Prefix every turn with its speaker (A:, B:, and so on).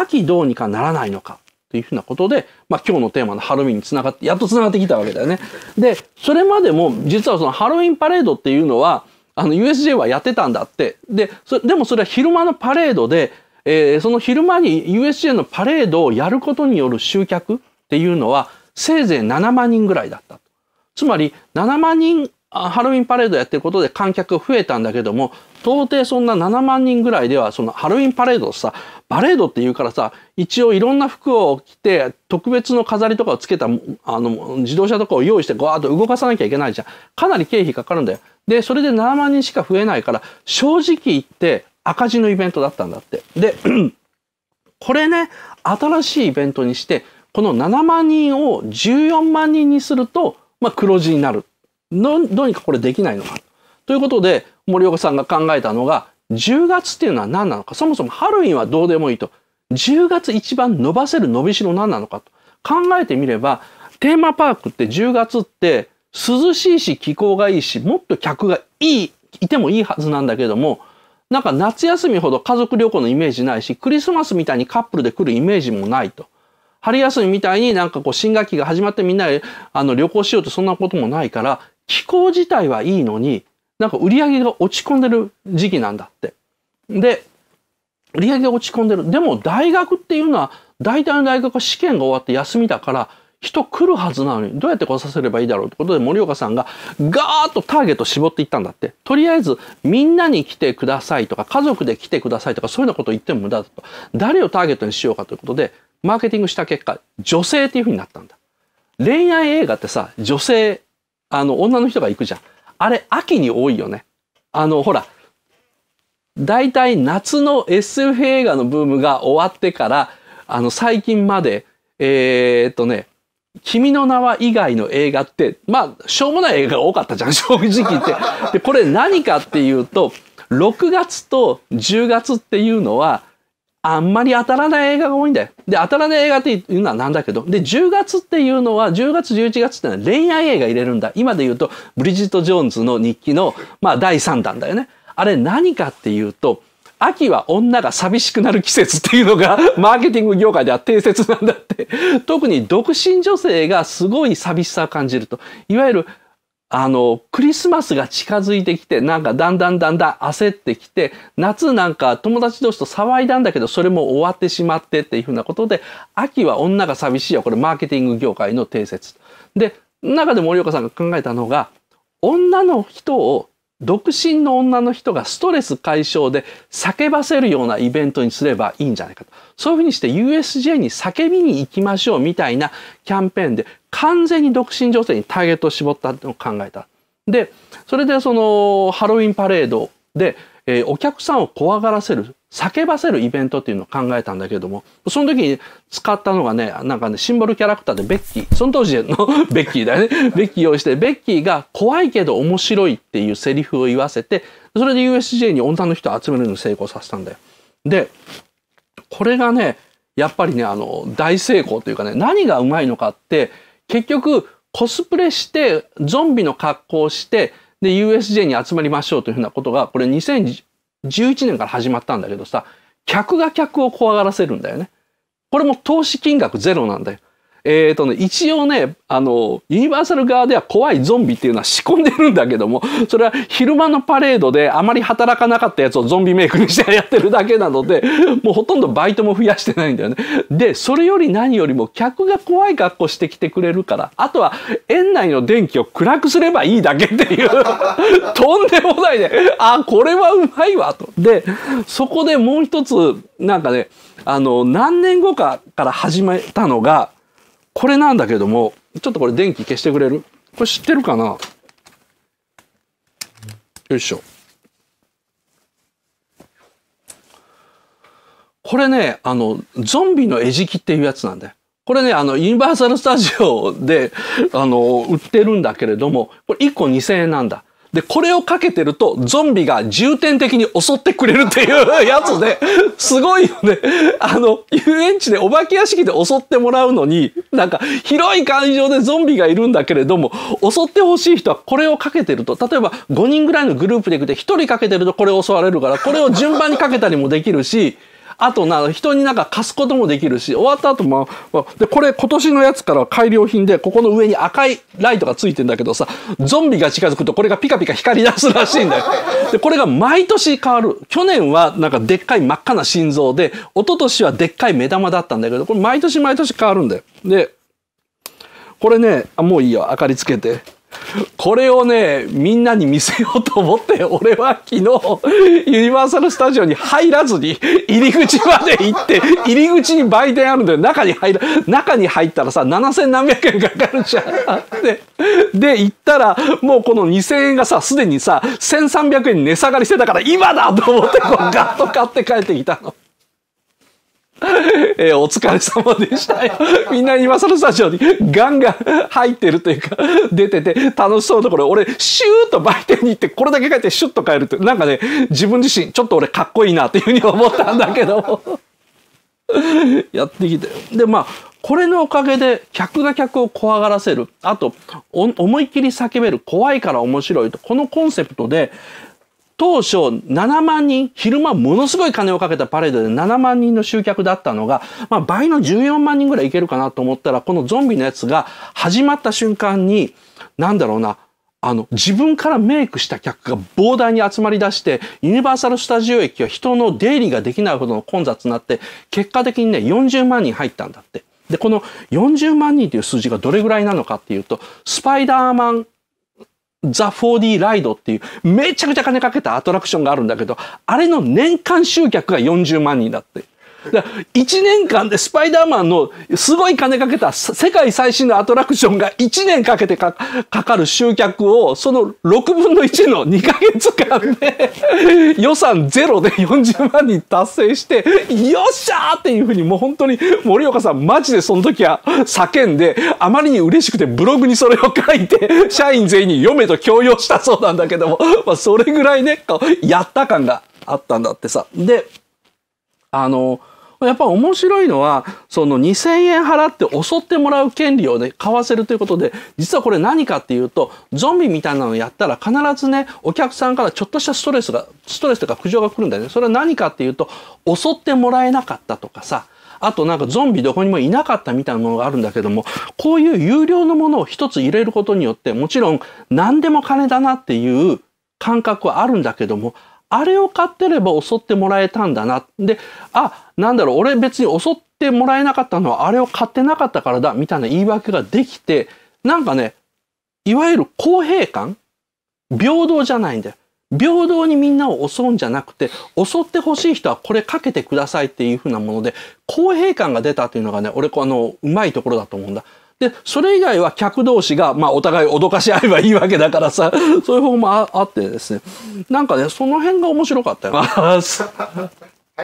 A: 秋どうにかならないのかというふうなことで、まあ、今日のテーマのハロウィンにつながって、やっとつながってきたわけだよね。で、それまでも実はそのハロウィンパレードっていうのは、あの USJ はやってたんだって。で、でもそれは昼間のパレードで、えー、その昼間に USJ のパレードをやることによる集客っていうのは、せいぜい7万人ぐらいだった。つまり7万人ハロウィンパレードやってることで観客増えたんだけども、到底そんな7万人ぐらいでは、そのハロウィンパレードさ、パレードって言うからさ、一応いろんな服を着て、特別の飾りとかをつけた、あの、自動車とかを用意して、ガーッと動かさなきゃいけないじゃん。かなり経費かかるんだよ。で、それで7万人しか増えないから、正直言って赤字のイベントだったんだって。で、これね、新しいイベントにして、この7万人を14万人にすると、まあ黒字になる。どどうにかこれできないのか。ということで、森岡さんが考えたのが、10月っていうのは何なのか。そもそもハロウィンはどうでもいいと。10月一番伸ばせる伸びしろ何なのかと考えてみれば、テーマパークって10月って涼しいし気候がいいし、もっと客がいい、いてもいいはずなんだけども、なんか夏休みほど家族旅行のイメージないし、クリスマスみたいにカップルで来るイメージもないと。春休みみたいになんかこう新学期が始まってみんなであの旅行しようとそんなこともないから、気候自体はいいのに、なんか売り上げが落ち込んでる時期なんだって。で、売り上げが落ち込んでる。でも大学っていうのは、大体の大学は試験が終わって休みだから、人来るはずなのに、どうやって来させればいいだろうってことで森岡さんがガーッとターゲット絞っていったんだって。とりあえず、みんなに来てくださいとか、家族で来てくださいとか、そういうようなことを言っても無駄だと。誰をターゲットにしようかということで、マーケティングした結果、女性っていうふうになったんだ。恋愛映画ってさ、女性あの、女の人が行くじゃん。あれ、秋に多いよね。あの、ほら、大体夏の SF 映画のブームが終わってから、あの、最近まで、えー、っとね、君の名は以外の映画って、まあ、しょうもない映画が多かったじゃん、正直言って。で、これ何かっていうと、6月と10月っていうのは、あんまり当たらない映画が多いんだよ。で、当たらない映画っていうのはなんだけど。で、10月っていうのは、10月、11月ってのは恋愛映画入れるんだ。今で言うと、ブリジット・ジョーンズの日記の、まあ、第3弾だよね。あれ何かっていうと、秋は女が寂しくなる季節っていうのが、マーケティング業界では定説なんだって。特に独身女性がすごい寂しさを感じると。いわゆるあの、クリスマスが近づいてきて、なんかだんだんだんだん焦ってきて、夏なんか友達同士と騒いだんだけど、それも終わってしまってっていうふうなことで、秋は女が寂しいよ。これマーケティング業界の定説。で、中で森岡さんが考えたのが、女の人を独身の女の人がストレス解消で叫ばせるようなイベントにすればいいんじゃないかと。そういうふうにして USJ に叫びに行きましょうみたいなキャンペーンで完全に独身女性にターゲットを絞ったのを考えた。で、それでそのハロウィンパレードで、えお客さんを怖がらせる叫ばせるイベントっていうのを考えたんだけれども、その時に使ったのがね、なんかね、シンボルキャラクターでベッキー、その当時のベッキーだよね。ベッキー用意して、ベッキーが怖いけど面白いっていうセリフを言わせて、それで USJ に女の人を集めるのに成功させたんだよ。で、これがね、やっぱりね、あの、大成功というかね、何がうまいのかって、結局、コスプレして、ゾンビの格好をして、で、USJ に集まりましょうというふうなことが、これ2010 11年から始まったんだけどさ、客が客を怖がらせるんだよね。これも投資金額ゼロなんだよ。えーとね、一応ねあのユニバーサル側では怖いゾンビっていうのは仕込んでるんだけどもそれは昼間のパレードであまり働かなかったやつをゾンビメイクにしてやってるだけなのでもうほとんどバイトも増やしてないんだよね。でそれより何よりも客が怖い格好してきてくれるからあとは園内の電気を暗くすればいいだけっていう とんでもないねあこれはうまいわと。でそこでもう一つなんかねあの何年後かから始めたのがこれなんだけども、ちょっとこれ電気消してくれるこれ知ってるかなよいしょ。これね、あの、ゾンビの餌食っていうやつなんだよ。これね、あの、ユニバーサルスタジオで、あの、売ってるんだけれども、これ1個2000円なんだ。で、これをかけてると、ゾンビが重点的に襲ってくれるっていう やつで、すごいよね。あの、遊園地でお化け屋敷で襲ってもらうのに、なんか、広い会場でゾンビがいるんだけれども、襲ってほしい人はこれをかけてると、例えば5人ぐらいのグループで行くと、1人かけてるとこれを襲われるから、これを順番にかけたりもできるし、あとな、人になんか貸すこともできるし、終わった後も、で、これ今年のやつからは改良品で、ここの上に赤いライトがついてんだけどさ、ゾンビが近づくとこれがピカピカ光り出すらしいんだよ。で、これが毎年変わる。去年はなんかでっかい真っ赤な心臓で、一昨年はでっかい目玉だったんだけど、これ毎年毎年変わるんだよ。で、これね、あ、もういいよ、明かりつけて。これをね、みんなに見せようと思って、俺は昨日、ユニバーサル・スタジオに入らずに、入り口まで行って、入り口に売店あるんで、中に入中に入ったらさ、7000何百円かかるじゃん。で、で、行ったら、もうこの2000円がさ、すでにさ、1300円値下がりしてたから、今だと思って、ガッと買って帰ってきたの。えー、お疲れ様でした。みんな今更スタジオにガンガン入ってるというか、出てて楽しそうなところ、俺、シューッと売店に行って、これだけ書いてシュッと帰るって、なんかね、自分自身、ちょっと俺かっこいいなっていうふうに思ったんだけど、やってきて。で、まあ、これのおかげで客が客を怖がらせる。あと、思いっきり叫べる。怖いから面白いと。このコンセプトで、当初7万人、昼間ものすごい金をかけたパレードで7万人の集客だったのが、まあ倍の14万人ぐらいいけるかなと思ったら、このゾンビのやつが始まった瞬間に、なんだろうな、あの、自分からメイクした客が膨大に集まり出して、ユニバーサル・スタジオ駅は人の出入りができないほどの混雑になって、結果的にね、40万人入ったんだって。で、この40万人という数字がどれぐらいなのかっていうと、スパイダーマンザ・ 4D ライドっていうめちゃくちゃ金かけたアトラクションがあるんだけど、あれの年間集客が40万人だって。だ1年間でスパイダーマンのすごい金かけた世界最新のアトラクションが1年かけてかかる集客をその6分の1の2ヶ月間で 予算ゼロで40万人達成してよっしゃーっていうふうにもう本当に森岡さんマジでその時は叫んであまりに嬉しくてブログにそれを書いて社員全員に読めと強要したそうなんだけども、まあ、それぐらいねやった感があったんだってさ。であのやっぱ面白いのはその2,000円払って襲ってもらう権利をね買わせるということで実はこれ何かっていうとゾンビみたいなのをやったら必ずねお客さんからちょっとしたストレスがストレスとか苦情が来るんだよね。それは何かっていうと襲ってもらえなかったとかさあとなんかゾンビどこにもいなかったみたいなものがあるんだけども、こういう有料のものを一つ入れることによって、もちろん何でも金だなっていう感覚はあるんだけども、あれを買ってれば襲ってもらえたんだな。で、あ、なんだろう、俺別に襲ってもらえなかったのはあれを買ってなかったからだ、みたいな言い訳ができて、なんかね、いわゆる公平感平等じゃないんだよ。平等にみんなを襲うんじゃなくて、襲ってほしい人はこれかけてくださいっていうふうなもので、公平感が出たというのがね、俺、この、うまいところだと思うんだ。で、それ以外は客同士が、まあ、お互い脅かし合えばいいわけだからさ、そういう方法もあってですね。なんかね、その辺が面白かったよ。